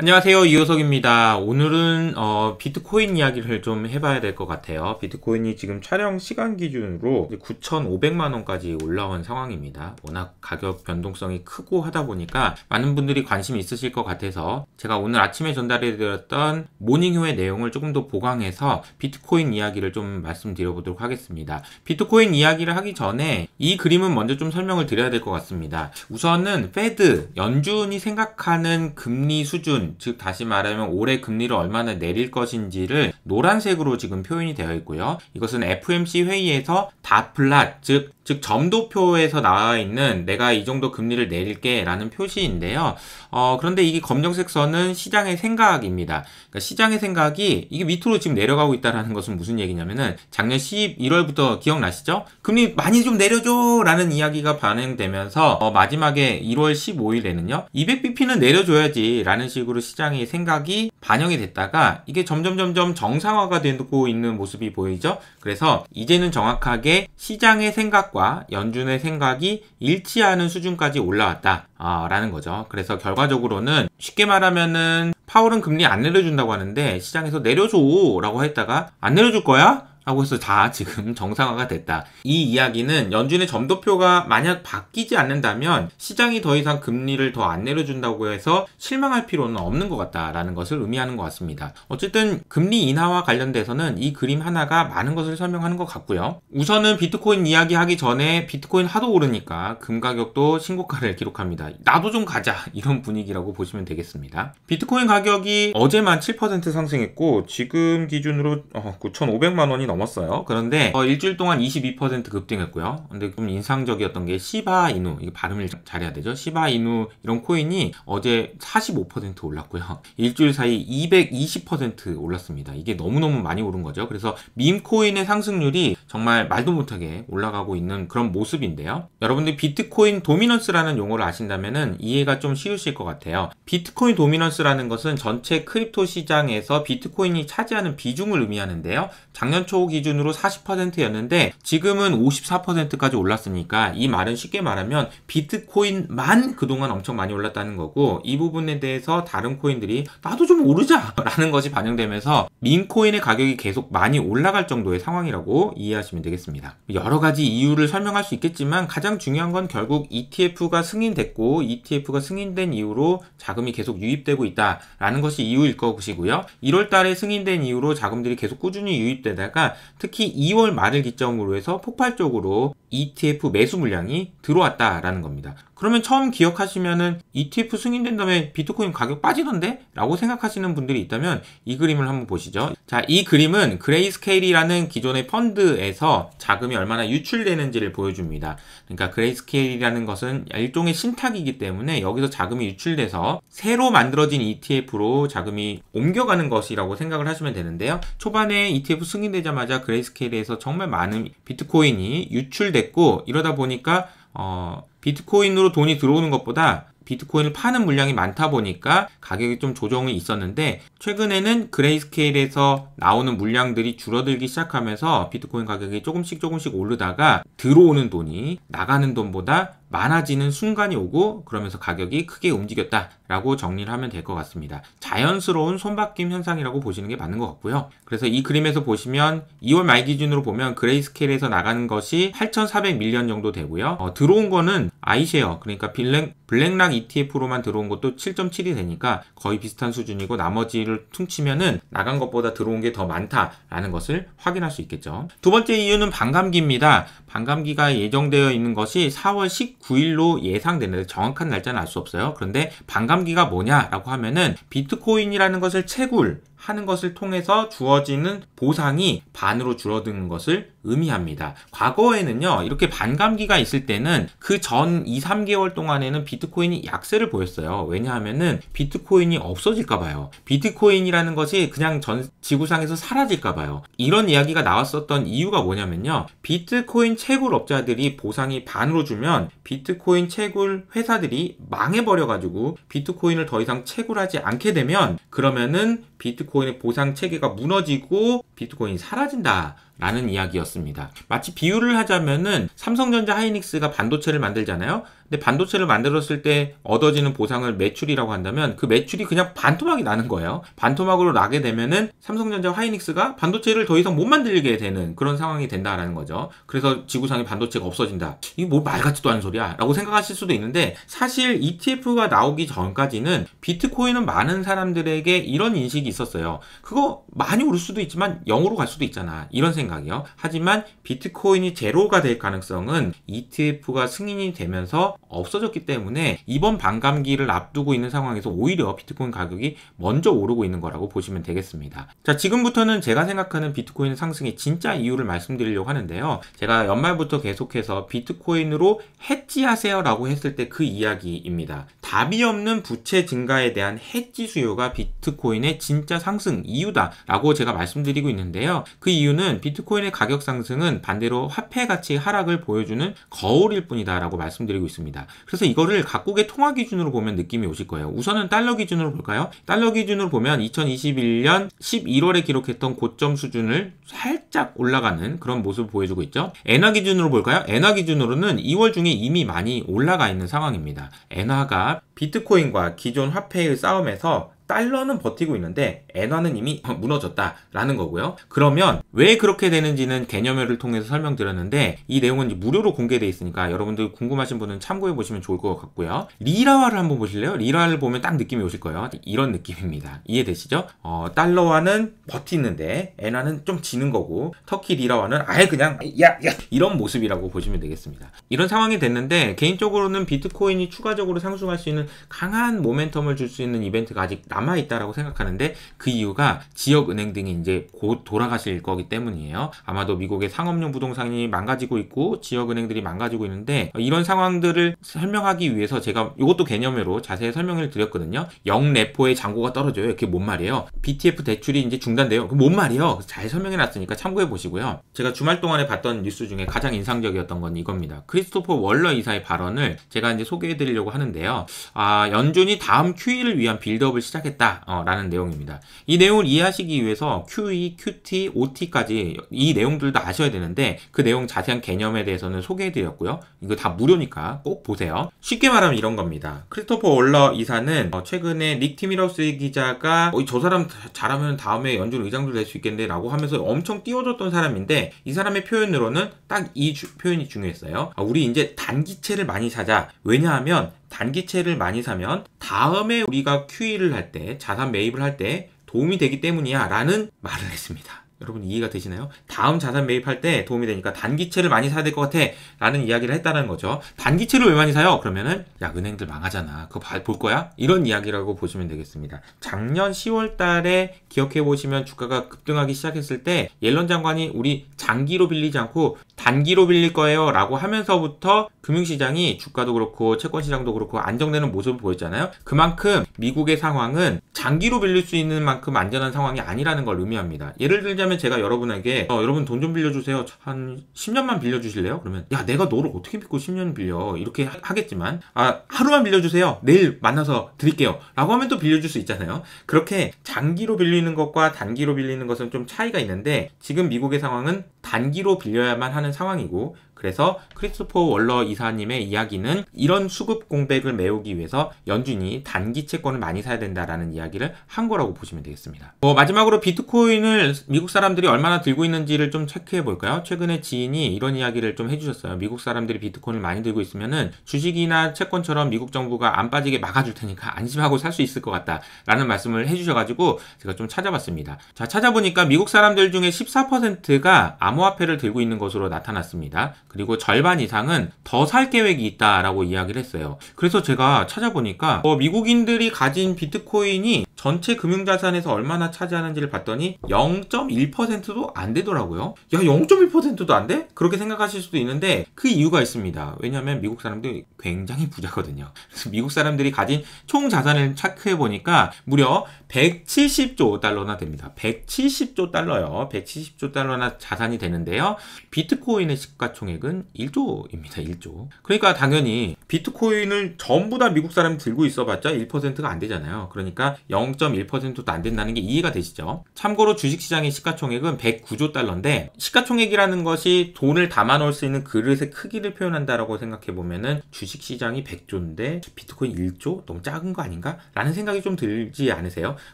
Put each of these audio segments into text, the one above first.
안녕하세요 이호석입니다 오늘은 어, 비트코인 이야기를 좀 해봐야 될 것 같아요 비트코인이 지금 촬영 시간 기준으로 9,500만원까지 올라온 상황입니다 워낙 가격 변동성이 크고 하다 보니까 많은 분들이 관심이 있으실 것 같아서 제가 오늘 아침에 전달해 드렸던 모닝효의 내용을 조금 더 보강해서 비트코인 이야기를 좀 말씀드려 보도록 하겠습니다 비트코인 이야기를 하기 전에 이 그림은 먼저 좀 설명을 드려야 될 것 같습니다 우선은 페드 연준이 생각하는 금리 수준 즉 다시 말하면 올해 금리를 얼마나 내릴 것인지를 노란색으로 지금 표현이 되어 있고요. 이것은 FMC 회의에서 다 플랫, 즉, 즉 점도표에서 나와 있는 내가 이 정도 금리를 내릴게 라는 표시인데요. 어, 그런데 이게 검정색 선은 시장의 생각입니다. 그러니까 시장의 생각이 이게 밑으로 지금 내려가고 있다는 것은 무슨 얘기냐면은 작년 11월부터 기억나시죠? 금리 많이 좀 내려줘 라는 이야기가 반영되면서 어, 마지막에 1월 15일에는요. 200bp는 내려줘야지 라는 식으로 기본로 시장의 생각이 반영이 됐다가 이게 점점 점점 정상화가 되고 있는 모습이 보이죠. 그래서 이제는 정확하게 시장의 생각과 연준의 생각이 일치하는 수준까지 올라왔다라는 거죠. 그래서 결과적으로는 쉽게 말하면은 파월은 금리 안 내려준다고 하는데 시장에서 내려줘라고 했다가 안 내려줄 거야? 하고 해서 다 지금 정상화가 됐다. 이 이야기는 연준의 점도표가 만약 바뀌지 않는다면 시장이 더 이상 금리를 더 안 내려준다고 해서 실망할 필요는 없는 것 같다라는 것을 의미하는 것 같습니다. 어쨌든 금리 인하와 관련돼서는 이 그림 하나가 많은 것을 설명하는 것 같고요. 우선은 비트코인 이야기 하기 전에 비트코인 하도 오르니까 금 가격도 신고가를 기록합니다. 나도 좀 가자 이런 분위기라고 보시면 되겠습니다. 비트코인 가격이 어제만 7% 상승했고 지금 기준으로 9,500만 어, 원이 넘 넘었어요. 그런데 어, 일주일 동안 22% 급등했고요. 근데 좀 인상적이었던 게 시바이누 이게 발음을 잘해야 되죠. 시바이누 이런 코인이 어제 45% 올랐고요. 일주일 사이 220% 올랐습니다. 이게 너무너무 많이 오른 거죠. 그래서 밈코인의 상승률이 정말 말도 못하게 올라가고 있는 그런 모습인데요. 여러분들 비트코인 도미넌스라는 용어를 아신다면 이해가 좀 쉬우실 것 같아요. 비트코인 도미넌스라는 것은 전체 크립토 시장에서 비트코인이 차지하는 비중을 의미하는데요. 작년 초 기준으로 40%였는데 지금은 54%까지 올랐으니까 이 말은 쉽게 말하면 비트코인만 그동안 엄청 많이 올랐다는 거고 이 부분에 대해서 다른 코인들이 나도 좀 오르자 라는 것이 반영되면서 민코인의 가격이 계속 많이 올라갈 정도의 상황이라고 이해하시면 되겠습니다. 여러 가지 이유를 설명할 수 있겠지만 가장 중요한 건 결국 ETF가 승인됐고 ETF가 승인된 이후로 자금이 계속 유입되고 있다라는 것이 이유일 것이고요. 1월 달에 승인된 이후로 자금들이 계속 꾸준히 유입되다가 특히 2월 말을 기점으로 해서 폭발적으로 ETF 매수 물량이 들어왔다라는 겁니다. 그러면 처음 기억하시면은 ETF 승인된 다음에 비트코인 가격 빠지던데? 라고 생각하시는 분들이 있다면 이 그림을 한번 보시죠. 자, 이 그림은 그레이스케일이라는 기존의 펀드에서 자금이 얼마나 유출되는지를 보여줍니다. 그러니까 그레이스케일이라는 것은 일종의 신탁이기 때문에 여기서 자금이 유출돼서 새로 만들어진 ETF로 자금이 옮겨가는 것이라고 생각을 하시면 되는데요. 초반에 ETF 승인되자마자 그레이스케일에서 정말 많은 비트코인이 유출됐고 이러다 보니까 어, 비트코인으로 돈이 들어오는 것보다 비트코인을 파는 물량이 많다 보니까 가격이 좀 조정이 있었는데 최근에는 그레이스케일에서 나오는 물량들이 줄어들기 시작하면서 비트코인 가격이 조금씩 조금씩 오르다가 들어오는 돈이 나가는 돈보다 많아지는 순간이 오고 그러면서 가격이 크게 움직였다라고 정리를 하면 될 것 같습니다. 자연스러운 손바뀜 현상이라고 보시는 게 맞는 것 같고요. 그래서 이 그림에서 보시면 2월 말 기준으로 보면 그레이스케일에서 나가는 것이 8,400밀리언 정도 되고요. 어, 들어온 거는 아이쉐어 그러니까 빌렉, 블랙락 ETF로만 들어온 것도 7.7이 되니까 거의 비슷한 수준이고 나머지를 퉁치면은 나간 것보다 들어온 게 더 많다라는 것을 확인할 수 있겠죠. 두 번째 이유는 반감기입니다. 반감기가 예정되어 있는 것이 4월 10 29일로 예상되는데 정확한 날짜는 알 수 없어요. 그런데 반감기가 뭐냐라고 하면은 비트코인이라는 것을 채굴 하는 것을 통해서 주어지는 보상이 반으로 줄어드는 것을 의미합니다. 과거에는요, 이렇게 반감기가 있을 때는 그 전 2, 3개월 동안에는 비트코인이 약세를 보였어요. 왜냐하면은 비트코인이 없어질까봐요. 비트코인이라는 것이 그냥 전 지구상에서 사라질까봐요. 이런 이야기가 나왔었던 이유가 뭐냐면요. 비트코인 채굴업자들이 보상이 반으로 주면 비트코인 채굴 회사들이 망해버려가지고 비트코인을 더 이상 채굴하지 않게 되면 그러면은 비트 비트코인의 보상 체계가 무너지고 비트코인이 사라진다. 라는 이야기였습니다. 마치 비유를 하자면은 삼성전자 하이닉스가 반도체를 만들잖아요. 근데 반도체를 만들었을 때 얻어지는 보상을 매출이라고 한다면 그 매출이 그냥 반토막이 나는 거예요. 반토막으로 나게 되면은 삼성전자 하이닉스가 반도체를 더 이상 못 만들게 되는 그런 상황이 된다라는 거죠. 그래서 지구상에 반도체가 없어진다. 이게 뭐 말 같지도 않은 소리야. 라고 생각하실 수도 있는데 사실 ETF가 나오기 전까지는 비트코인은 많은 사람들에게 이런 인식이 있었어요. 그거 많이 오를 수도 있지만 0으로 갈 수도 있잖아. 이런 생각 생각이요. 하지만 비트코인이 제로가 될 가능성은 ETF가 승인이 되면서 없어졌기 때문에 이번 반감기를 앞두고 있는 상황에서 오히려 비트코인 가격이 먼저 오르고 있는 거라고 보시면 되겠습니다. 자, 지금부터는 제가 생각하는 비트코인 상승의 진짜 이유를 말씀드리려고 하는데요. 제가 연말부터 계속해서 비트코인으로 해지하세요라고 했을 때 그 이야기입니다. 답이 없는 부채 증가에 대한 해지 수요가 비트코인의 진짜 상승 이유다라고 제가 말씀드리고 있는데요. 그 이유는 비트코인의 가격 상승은 반대로 화폐 가치 하락을 보여주는 거울일 뿐이다라고 말씀드리고 있습니다. 그래서 이거를 각국의 통화 기준으로 보면 느낌이 오실 거예요. 우선은 달러 기준으로 볼까요? 달러 기준으로 보면 2021년 11월에 기록했던 고점 수준을 살짝 올라가는 그런 모습을 보여주고 있죠. 엔화 기준으로 볼까요? 엔화 기준으로는 2월 중에 이미 많이 올라가 있는 상황입니다. 엔화가 비트코인과 기존 화폐의 싸움에서 달러는 버티고 있는데 엔화는 이미 무너졌다라는 거고요. 그러면 왜 그렇게 되는지는 개념을 통해서 설명드렸는데 이 내용은 무료로 공개되어 있으니까 여러분들 궁금하신 분은 참고해 보시면 좋을 것 같고요. 리라화를 한번 보실래요? 리라를 보면 딱 느낌이 오실 거예요. 이런 느낌입니다. 이해되시죠? 어, 달러화는 버티는데 엔화는 좀 지는 거고 터키 리라화는 아예 그냥 야, 야 이런 모습이라고 보시면 되겠습니다. 이런 상황이 됐는데 개인적으로는 비트코인이 추가적으로 상승할 수 있는 강한 모멘텀을 줄 수 있는 이벤트가 아직 남아 있다라고 생각하는데 그 이유가 지역 은행 등이 이제 곧 돌아가실 거 나오기 때문이에요. 아마도 미국의 상업용 부동산이 망가지고 있고 지역은행들이 망가지고 있는데 이런 상황들을 설명하기 위해서 제가 이것도 개념으로 자세히 설명을 드렸거든요. 영내포의 잔고가 떨어져요. 이게 뭔 말이에요? BTF 대출이 이제 중단돼요. 그뭔 말이에요? 잘 설명해 놨으니까 참고해 보시고요. 제가 주말 동안에 봤던 뉴스 중에 가장 인상적이었던 건 이겁니다. 크리스토퍼 월러 이사의 발언을 제가 이제 소개해 드리려고 하는데요. 아, 연준이 다음 QE를 위한 빌드업을 시작했다라는 내용입니다. 이 내용을 이해하시기 위해서 QE, QT, OT 여기까지 이 내용들도 아셔야 되는데 그 내용 자세한 개념에 대해서는 소개해드렸고요. 이거 다 무료니까 꼭 보세요. 쉽게 말하면 이런 겁니다. 크리스토퍼 월러 이사는 어, 최근에 닉 티미러스 기자가 어, 저 사람 잘하면 다음에 연준 의장도 될 수 있겠네 라고 하면서 엄청 띄워줬던 사람인데 이 사람의 표현으로는 딱 이 표현이 중요했어요. 아, 우리 이제 단기체를 많이 사자. 왜냐하면 단기체를 많이 사면 다음에 우리가 QE를 할 때, 자산 매입을 할 때 도움이 되기 때문이야 라는 말을 했습니다. 여러분 이해가 되시나요? 다음 자산 매입할 때 도움이 되니까 단기채를 많이 사야 될 것 같아 라는 이야기를 했다는 거죠. 단기채를 왜 많이 사요? 그러면은 야 은행들 망하잖아. 그거 볼 거야? 이런 이야기라고 보시면 되겠습니다. 작년 10월 달에 기억해 보시면 주가가 급등하기 시작했을 때 옐런 장관이 우리 장기로 빌리지 않고 단기로 빌릴 거예요 라고 하면서부터 금융시장이 주가도 그렇고 채권시장도 그렇고 안정되는 모습을 보였잖아요. 그만큼 미국의 상황은 장기로 빌릴 수 있는 만큼 안전한 상황이 아니라는 걸 의미합니다. 예를 들자면 왜냐면 제가 여러분에게 어, 여러분 돈 좀 빌려주세요. 한 10년만 빌려주실래요? 그러면 야 내가 너를 어떻게 믿고 10년 빌려 이렇게 하, 겠지만아 하루만 빌려주세요. 내일 만나서 드릴게요. 라고 하면 또 빌려줄 수 있잖아요. 그렇게 장기로 빌리는 것과 단기로 빌리는 것은 좀 차이가 있는데 지금 미국의 상황은 단기로 빌려야만 하는 상황이고 그래서 크리스토퍼 월러 이사님의 이야기는 이런 수급 공백을 메우기 위해서 연준이 단기 채권을 많이 사야 된다라는 이야기를 한 거라고 보시면 되겠습니다. 뭐 마지막으로 비트코인을 미국 사람들이 얼마나 들고 있는지를 좀 체크해 볼까요? 최근에 지인이 이런 이야기를 좀 해주셨어요. 미국 사람들이 비트코인을 많이 들고 있으면은 주식이나 채권처럼 미국 정부가 안 빠지게 막아줄 테니까 안심하고 살 수 있을 것 같다라는 말씀을 해주셔가지고 제가 좀 찾아봤습니다. 자 찾아보니까 미국 사람들 중에 14%가 암호화폐를 들고 있는 것으로 나타났습니다. 그리고 절반 이상은 더 살 계획이 있다라고 이야기를 했어요. 그래서 제가 찾아보니까 어, 미국인들이 가진 비트코인이 전체 금융자산에서 얼마나 차지하는지를 봤더니 0.1%도 안 되더라고요. 야, 0.1%도 안 돼? 그렇게 생각하실 수도 있는데 그 이유가 있습니다. 왜냐하면 미국 사람들이 굉장히 부자거든요. 그래서 미국 사람들이 가진 총 자산을 체크해 보니까 무려 170조 달러나 됩니다. 170조 달러요. 170조 달러나 자산이 되는데요. 비트코인의 시가총액은 1조입니다. 1조. 그러니까 당연히 비트코인을 전부 다 미국 사람이 들고 있어봤자 1%가 안 되잖아요. 그러니까 0 0.1%도 안 된다는 게 이해가 되시죠? 참고로 주식시장의 시가총액은 109조 달러인데 시가총액이라는 것이 돈을 담아놓을 수 있는 그릇의 크기를 표현한다라고 생각해보면은 주식시장이 100조인데 비트코인 1조? 너무 작은 거 아닌가? 라는 생각이 좀 들지 않으세요?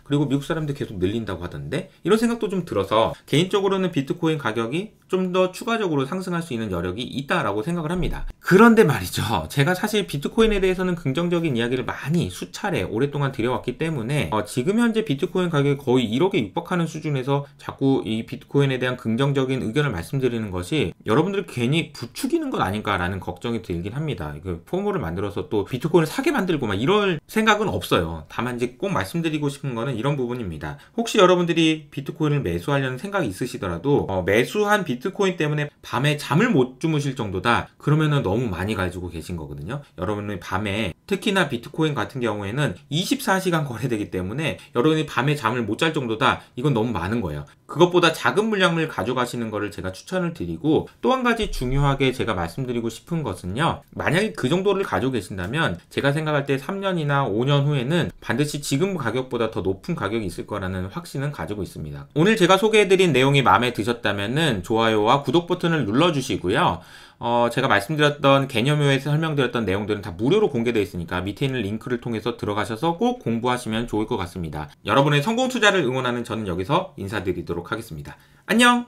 그리고 미국 사람들 계속 늘린다고 하던데 이런 생각도 좀 들어서 개인적으로는 비트코인 가격이 좀더 추가적으로 상승할 수 있는 여력이 있다라고 생각을 합니다. 그런데 말이죠. 제가 사실 비트코인에 대해서는 긍정적인 이야기를 많이 수차례 오랫동안 드려왔기 때문에 어, 지금 현재 비트코인 가격이 거의 1억에 육박하는 수준에서 자꾸 이 비트코인에 대한 긍정적인 의견을 말씀드리는 것이 여러분들이 괜히 부추기는 것 아닌가라는 걱정이 들긴 합니다. 그 포모를 만들어서 또 비트코인을 사게 만들고 막 이럴 생각은 없어요. 다만 이제 꼭 말씀드리고 싶은 거는 이런 부분입니다. 혹시 여러분들이 비트코인을 매수하려는 생각이 있으시더라도 어, 매수한 비트 비트코인 때문에 밤에 잠을 못 주무실 정도다. 그러면은 너무 많이 가지고 계신 거거든요. 여러분이 밤에 특히나 비트코인 같은 경우에는 24시간 거래되기 때문에 여러분이 밤에 잠을 못 잘 정도다. 이건 너무 많은 거예요. 그것보다 작은 물량을 가져가시는 것을 제가 추천을 드리고 또 한 가지 중요하게 제가 말씀드리고 싶은 것은요. 만약에 그 정도를 가지고 계신다면 제가 생각할 때 3년이나 5년 후에는 반드시 지금 가격보다 더 높은 가격이 있을 거라는 확신은 가지고 있습니다. 오늘 제가 소개해드린 내용이 마음에 드셨다면은 좋아 좋아요와 구독 버튼을 눌러주시고요. 어, 제가 말씀드렸던 개념요에서 설명드렸던 내용들은 다 무료로 공개되어 있으니까 밑에 있는 링크를 통해서 들어가셔서 꼭 공부하시면 좋을 것 같습니다. 여러분의 성공 투자를 응원하는 저는 여기서 인사드리도록 하겠습니다. 안녕!